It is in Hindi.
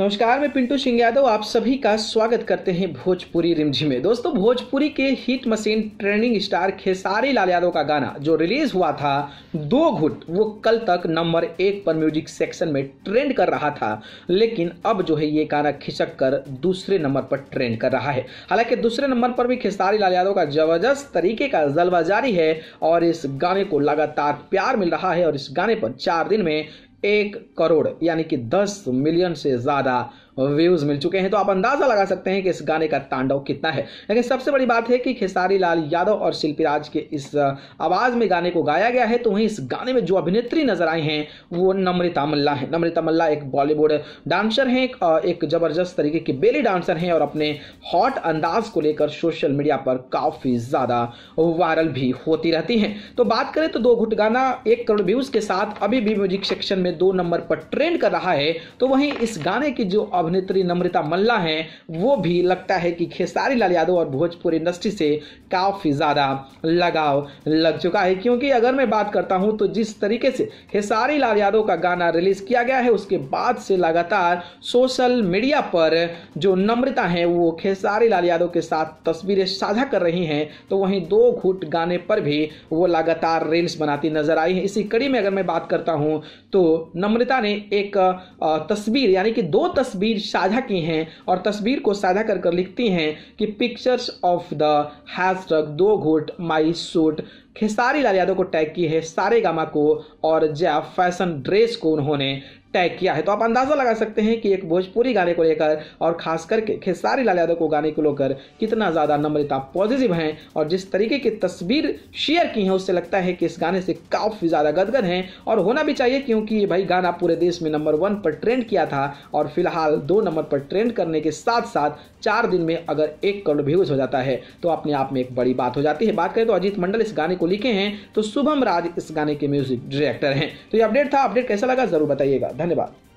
नमस्कार मैं पिंटू सिंह यादव आप सभी का स्वागत करते हैं भोजपुरी रिमझी में दोस्तों भोजपुरी के hit machine trending star Khesari Lal Yadav का गाना जो रिलीज हुआ था दो घुट वो कल तक नंबर एक पर म्यूजिक सेक्शन में ट्रेंड कर रहा था लेकिन अब जो है ये गाना खिसक कर दूसरे नंबर पर ट्रेंड कर रहा है हालांकि दूसरे नंबर पर भी खेसारी लाल यादव का जबरदस्त तरीके का जलवा जारी है और इस गाने को लगातार प्यार मिल रहा है और इस गाने पर चार दिन में एक करोड़ यानी कि दस मिलियन से ज़्यादा व्यूज मिल चुके हैं तो आप अंदाजा लगा सकते हैं कि इस गाने का तांडव कितना है लेकिन सबसे बड़ी बात है कि खेसारी लाल यादव और राज के इस आवाज में गाने को गाया गया है तो वहीं इस गाने में जो अभिनेत्री नजर आई हैं वो नम्रिता मल्ला है नम्रता मल्ला एक बॉलीवुड डांसर हैं एक जबरदस्त तरीके की बेली डांसर हैं और अपने हॉट अंदाज को लेकर सोशल मीडिया पर काफी ज्यादा वायरल भी होती रहती हैं तो बात करें तो दो घुट गाना एक करोड़ व्यूज के साथ अभी भी म्यूजिक सेक्शन में दो नंबर पर ट्रेंड कर रहा है तो वहीं इस गाने की जो अब अभिनेत्री नम्रता मल्ला हैं वो भी लगता है कि खेसारी लाल यादव और भोजपुर इंडस्ट्री से काफ़ी ज़्यादा लगाव लग चुका है क्योंकि अगर मैं बात करता हूँ तो जिस तरीके से खेसारी लाल यादव का गाना रिलीज़ किया गया है उसके बाद से लगातार सोशल मीडिया पर जो नम्रता हैं वो खेसारी लाल यादव के साथ तस्वीरें साझा कर रही हैं तो वहीं दो घुट गाने पर भी वो लगातार रील्स बनाती नजर आई है इसी कड़ी में अगर मैं बात करता हूँ तो नम्रता ने एक तस्वीर यानी कि दो तस्वीर तस्वीर साझा की हैं और तस्वीर को साझा कर कर लिखती हैं कि pictures of the hash truck दो घोट माई सूट खेसारी लाल यादव को टैग की है सारे गामा को और जया फैशन ड्रेस को उन्होंने तय किया है तो आप अंदाज़ा लगा सकते हैं कि एक भोजपुरी गाने को लेकर और खास करके खेसारी लाल यादव को गाने को लेकर कितना ज़्यादा नम्रता पॉजिटिव है और जिस तरीके की तस्वीर शेयर की है उससे लगता है कि इस गाने से काफ़ी ज़्यादा गदगद है और होना भी चाहिए क्योंकि ये भाई गाना पूरे देश में नंबर वन पर ट्रेंड किया था और फिलहाल दो नंबर पर ट्रेंड करने के साथ साथ चार दिन में अगर एक करोड़ व्यूज हो जाता है तो अपने आप में एक बड़ी बात हो जाती है बात करें तो अजीत मंडल इस गाने को लिखे हैं तो शुभम राज इस गाने के म्यूजिक डायरेक्टर हैं तो ये अपडेट था अपडेट कैसा लगा जरूर बताइएगा धन्यवाद धन्यवाद